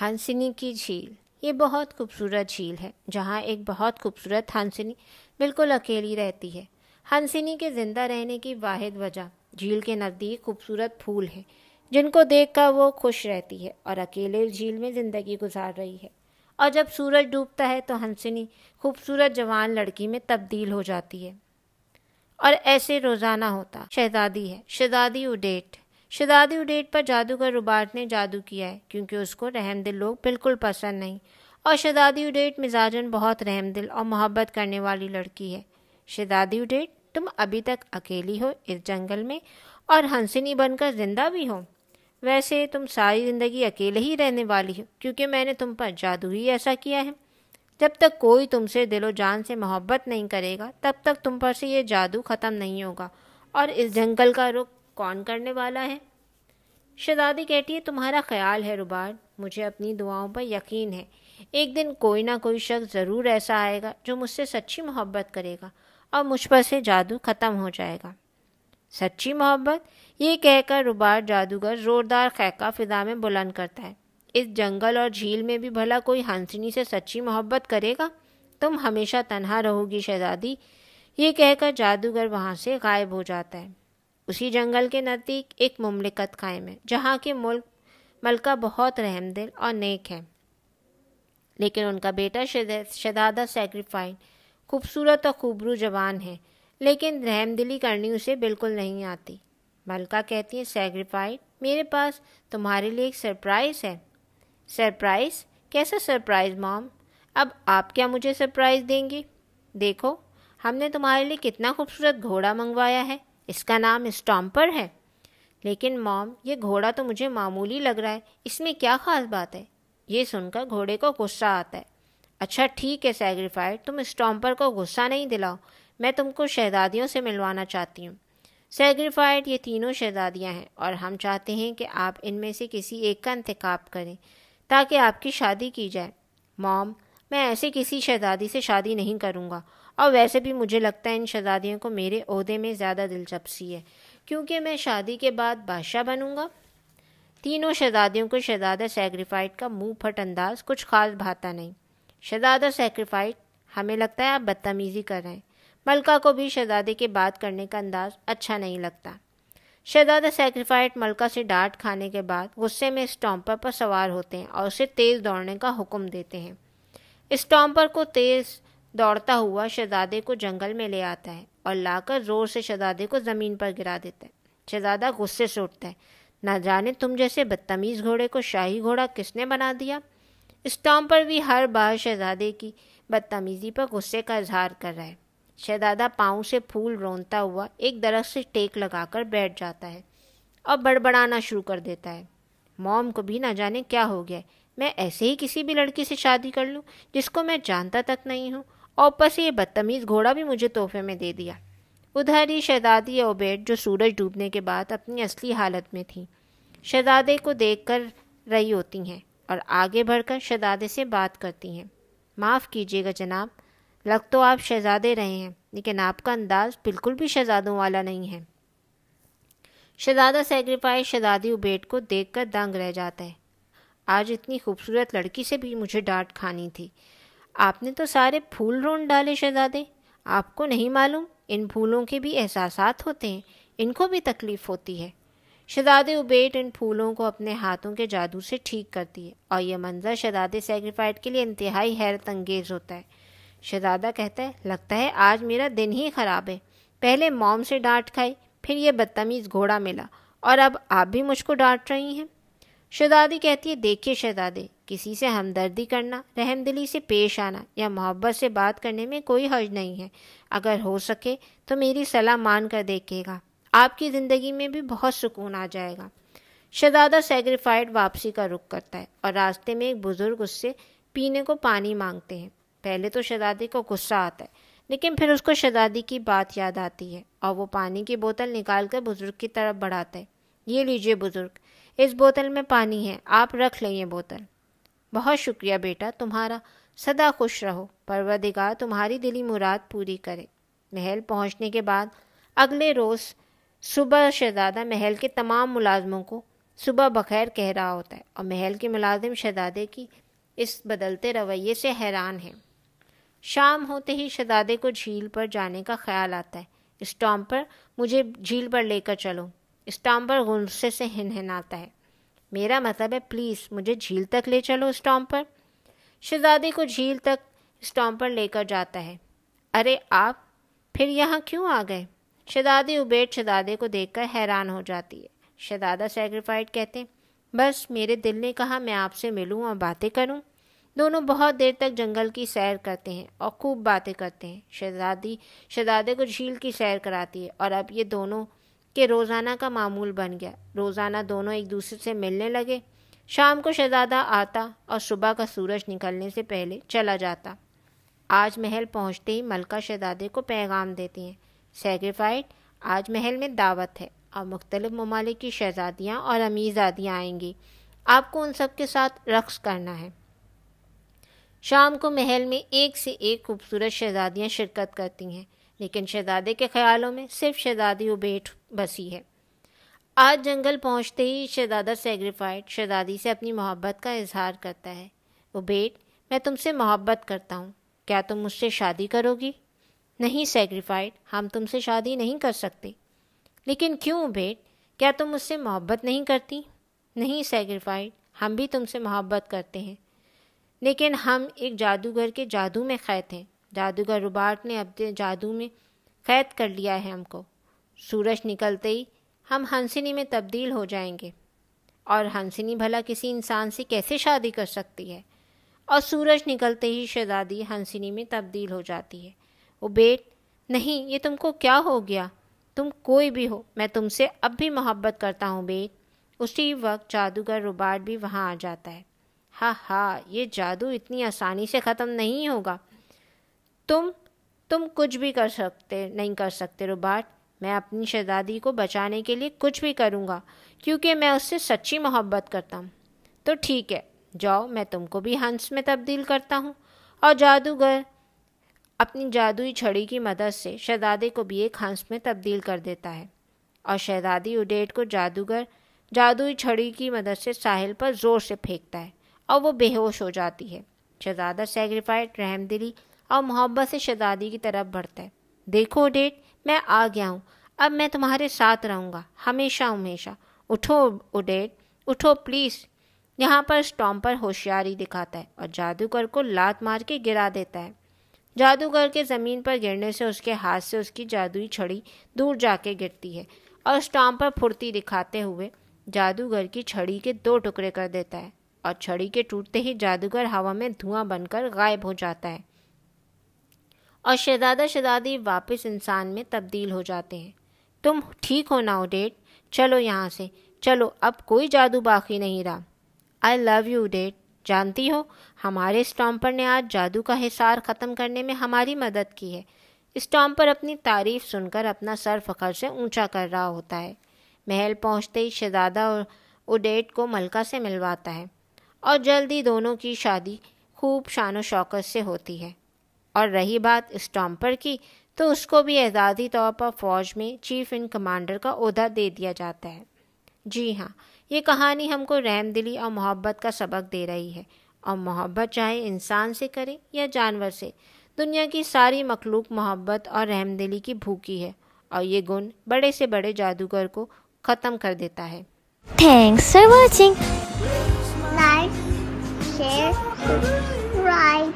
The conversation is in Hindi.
हंसिनी की झील ये बहुत खूबसूरत झील है जहाँ एक बहुत खूबसूरत हंसिनी बिल्कुल अकेली रहती है हंसिनी के ज़िंदा रहने की वाहिद वजह झील के नज़दीक खूबसूरत फूल हैं जिनको कर वो खुश रहती है और अकेले झील में ज़िंदगी गुजार रही है और जब सूरज डूबता है तो हंसिनी खूबसूरत जवान लड़की में तब्दील हो जाती है और ऐसे रोज़ाना होता शहजादी है शहजादी उडेट शहजादी उडेट पर जादूगर रुबार्ट ने जादू किया है क्योंकि उसको रहमदिल लोग बिल्कुल पसंद नहीं और शहजादी उडेट मिजाजन बहुत रहमदिल और मोहब्बत करने वाली लड़की है शहजादी उडेट तुम अभी तक अकेली हो इस जंगल में और हंसनी बनकर जिंदा भी हो वैसे तुम सारी ज़िंदगी अकेले ही रहने वाली हो क्योंकि मैंने तुम पर जादू ही ऐसा किया है जब तक कोई तुमसे दिलो जान से मोहब्बत नहीं करेगा तब तक तुम पर से ये जादू ख़त्म नहीं होगा और इस जंगल का रुख कौन करने वाला है शदादी कहती है तुम्हारा ख्याल है रुबार मुझे अपनी दुआओं पर यकीन है एक दिन कोई ना कोई शख्स ज़रूर ऐसा आएगा जो मुझसे सच्ची मोहब्बत करेगा और मुझ पर से जादू ख़त्म हो जाएगा सच्ची मोहब्बत ये कहकर रुबार जादूगर ज़ोरदार खैका फिदा में बुलंद करता है इस जंगल और झील में भी भला कोई हंसनी से सच्ची मोहब्बत करेगा तुम हमेशा तनहा रहोगी शहजादी ये कहकर जादूगर वहाँ से गायब हो जाता है उसी जंगल के नज़दीक एक ममलिकत कायम है जहाँ के मुल्क मलका बहुत रहमदिल और नेक है लेकिन उनका बेटा शदादा सेक्रीफाइन खूबसूरत और खूबरू जवान है लेकिन रहमदिली करनी उसे बिल्कुल नहीं आती मलका कहती है सेक्रीफाइन मेरे पास तुम्हारे लिए एक सरप्राइज़ है सरप्राइज़ कैसा सरप्राइज़ मॉम अब आप क्या मुझे सरप्राइज़ देंगी देखो हमने तुम्हारे लिए कितना खूबसूरत घोड़ा मंगवाया है इसका नाम स्टॉम्पर है लेकिन मॉम ये घोड़ा तो मुझे मामूली लग रहा है इसमें क्या ख़ास बात है ये सुनकर घोड़े को गुस्सा आता है अच्छा ठीक है सैग्रीफाइड तुम स्टॉम्पर को गुस्सा नहीं दिलाओ मैं तुमको शहजादियों से मिलवाना चाहती हूँ सैग्रीफाइड ये तीनों शहजादियाँ हैं और हम चाहते हैं कि आप इनमें से किसी एक का इंतखब करें ताकि आपकी शादी की जाए मॉम मैं ऐसे किसी शहजादी से शादी नहीं करूँगा और वैसे भी मुझे लगता है इन शहजादियों को मेरे अहदे में ज़्यादा दिलचस्पी है क्योंकि मैं शादी के बाद बादशाह बनूँगा तीनों शहजादियों को शहजादा सेक्रीफाइड का मुँह फट अंदाज कुछ खास भाता नहीं शहजादा सेक्रीफाइड हमें लगता है आप बदतमीज़ी कर रहे हैं मलका को भी शहजादे के बात करने का अंदाज अच्छा नहीं लगता शहजादा सेक्रीफाइड मलका से डांट खाने के बाद गुस्से में स्टॉम्पर पर सवार होते हैं और उसे तेज़ दौड़ने का हुक्म देते हैं स्टॉम्पर को तेज़ दौड़ता हुआ शहजादे को जंगल में ले आता है और लाकर जोर से शहजादे को ज़मीन पर गिरा देता है शहजादा गुस्से से उठता है ना जाने तुम जैसे बदतमीज़ घोड़े को शाही घोड़ा किसने बना दिया इस टॉम पर भी हर बार शहजादे की बदतमीज़ी पर गुस्से का इजहार कर रहा है शहजादा पाँव से फूल रोनता हुआ एक दरख्त से टेक लगाकर बैठ जाता है और बड़बड़ाना शुरू कर देता है मॉम को भी ना जाने क्या हो गया मैं ऐसे ही किसी भी लड़की से शादी कर लूँ जिसको मैं जानता तक नहीं हूँ और ऊपर से ये बदतमीज़ घोड़ा भी मुझे तोहफे में दे दिया उधर ही शहजादी ओबेड जो सूरज डूबने के बाद अपनी असली हालत में थी शहजादे को देख कर रही होती हैं और आगे बढ़कर शहजादे से बात करती हैं माफ़ कीजिएगा जनाब लग तो आप शहजादे रहे हैं लेकिन आपका अंदाज़ बिल्कुल भी शहजादों वाला नहीं है शहजादा सेक्रीफाइस शहजादी उबेट को देख कर दंग रह जाता है आज इतनी खूबसूरत लड़की से भी मुझे डांट खानी थी आपने तो सारे फूल रोन डाले शहजादे आपको नहीं मालूम इन फूलों के भी एहसास होते हैं इनको भी तकलीफ़ होती है शहजादे उबेट इन फूलों को अपने हाथों के जादू से ठीक करती है और यह मंजर शहजादे सेग्रीफाइड के लिए इंतहाई हैरत अंगेज होता है शहजादा कहता है लगता है आज मेरा दिन ही ख़राब है पहले मॉम से डांट खाई फिर यह बदतमीज़ घोड़ा मिला और अब आप भी मुझको डांट रही हैं शहजादी कहती है देखिए शहजादे किसी से हमदर्दी करना रहमदिली से पेश आना या मोहब्बत से बात करने में कोई हर्ज नहीं है अगर हो सके तो मेरी सलाह मान कर देखेगा आपकी ज़िंदगी में भी बहुत सुकून आ जाएगा शहजादा सेक्रीफाइड वापसी का रुख करता है और रास्ते में एक बुज़ुर्ग उससे पीने को पानी मांगते हैं पहले तो शदादी को गुस्सा आता है लेकिन फिर उसको शहजादी की बात याद आती है और वो पानी की बोतल निकाल कर बुज़ुर्ग की तरफ बढ़ाता है ये लीजिए बुज़ुर्ग इस बोतल में पानी है आप रख लें ये बोतल बहुत शुक्रिया बेटा तुम्हारा सदा खुश रहो परवरदिगार तुम्हारी दिली मुराद पूरी करे महल पहुंचने के बाद अगले रोज़ सुबह शहजादा महल के तमाम मुलाजमों को सुबह बखैर कह रहा होता है और महल के मुलाजिम शहजादे की इस बदलते रवैये से हैरान हैं शाम होते ही शहजादे को झील पर जाने का ख्याल आता है इस टॉम पर मुझे झील पर लेकर चलो इस पर गुस्से से हिनाता है मेरा मतलब है प्लीज़ मुझे झील तक ले चलो पर शहजादी को झील तक पर लेकर जाता है अरे आप फिर यहाँ क्यों आ गए शहजादी उबेर शहजादे को देखकर हैरान हो जाती है शहजादा सेक्रीफाइड कहते हैं बस मेरे दिल ने कहा मैं आपसे मिलूँ और बातें करूँ दोनों बहुत देर तक जंगल की सैर करते हैं और खूब बातें करते हैं शहजादी शहजादे को झील की सैर कराती है और अब ये दोनों कि रोज़ाना का मामूल बन गया रोज़ाना दोनों एक दूसरे से मिलने लगे शाम को शहजादा आता और सुबह का सूरज निकलने से पहले चला जाता आज महल पहुंचते ही मलका शहजादे को पैगाम देती हैं सेक्रीफाइड आज महल में दावत है और मुख्तलिफ ममालिक की शहजादियाँ और अमीरजादियाँ आएंगी आपको उन सब के साथ रक्स करना है शाम को महल में एक से एक खूबसूरत शहजादियाँ शिरकत करती हैं लेकिन शहजादे के ख्यालों में सिर्फ शहजादी उबेट बसी है आज जंगल पहुंचते ही शहजादा सेग्रीफाइड शहजादी से अपनी मोहब्बत का इजहार करता है उबेट मैं तुमसे मोहब्बत करता हूँ क्या तुम मुझसे शादी करोगी नहीं सेग्रीफाइड हम तुमसे शादी नहीं कर सकते लेकिन क्यों उबेट क्या तुम मुझसे मोहब्बत नहीं करती नहीं सेग्रीफाइड हम भी तुमसे मोहब्बत करते हैं लेकिन हम एक जादूगर के जादू में कैद हैं जादूगर रुबार्ट ने अपने जादू में कैद कर लिया है हमको सूरज निकलते ही हम हंसिनी में तब्दील हो जाएंगे और हंसिनी भला किसी इंसान से कैसे शादी कर सकती है और सूरज निकलते ही शहजादी हंसिनी में तब्दील हो जाती है वो बेट नहीं ये तुमको क्या हो गया तुम कोई भी हो मैं तुमसे अब भी मोहब्बत करता हूँ बेट उसी वक्त जादूगर रुबार्ट भी वहाँ आ जाता है हा हा ये जादू इतनी आसानी से ख़त्म नहीं होगा तुम तुम कुछ भी कर सकते नहीं कर सकते रुबाट मैं अपनी शहजादी को बचाने के लिए कुछ भी करूँगा क्योंकि मैं उससे सच्ची मोहब्बत करता हूँ तो ठीक है जाओ मैं तुमको भी हंस में तब्दील करता हूँ और जादूगर अपनी जादुई छड़ी की मदद से शहजादे को भी एक हंस में तब्दील कर देता है और शहजादी उडेट को जादूगर जादुई छड़ी की मदद से साहिल पर ज़ोर से फेंकता है और वो बेहोश हो जाती है शहजादा सेग्रीफाइड रहमदिली और मोहब्बत से शहजादी की तरफ बढ़ता है देखो डेट मैं आ गया हूँ अब मैं तुम्हारे साथ रहूँगा हमेशा हमेशा उठो उडेट उठो प्लीज़ यहाँ पर स्टॉम्पर होशियारी दिखाता है और जादूगर को लात मार के गिरा देता है जादूगर के ज़मीन पर गिरने से उसके हाथ से उसकी जादुई छड़ी दूर जाके गिरती है और स्टॉम्पर फुर्ती दिखाते हुए जादूगर की छड़ी के दो टुकड़े कर देता है और छड़ी के टूटते ही जादूगर हवा में धुआं बनकर गायब हो जाता है और शहजादा शहजादी वापस इंसान में तब्दील हो जाते हैं तुम ठीक हो ना डेट चलो यहाँ से चलो अब कोई जादू बाकी नहीं रहा आई लव यू डेट जानती हो हमारे स्टॉम्पर ने आज जादू का हिसार ख़त्म करने में हमारी मदद की है स्टॉम्पर अपनी तारीफ सुनकर अपना सर फखर से ऊंचा कर रहा होता है महल पहुंचते ही शहजादा और उडेट को मलका से मिलवाता है और जल्दी दोनों की शादी खूब शान शौकत से होती है और रही बात स्टॉम्पर की तो उसको भी एजाजी तौर पर फ़ौज में चीफ इन कमांडर का अहदा दे दिया जाता है जी हाँ ये कहानी हमको रहम दिली और मोहब्बत का सबक दे रही है और मोहब्बत चाहे इंसान से करें या जानवर से दुनिया की सारी मखलूक मोहब्बत और रहमदिली की भूखी है और ये गुण बड़े से बड़े जादूगर को ख़त्म कर देता है thanks for watching like share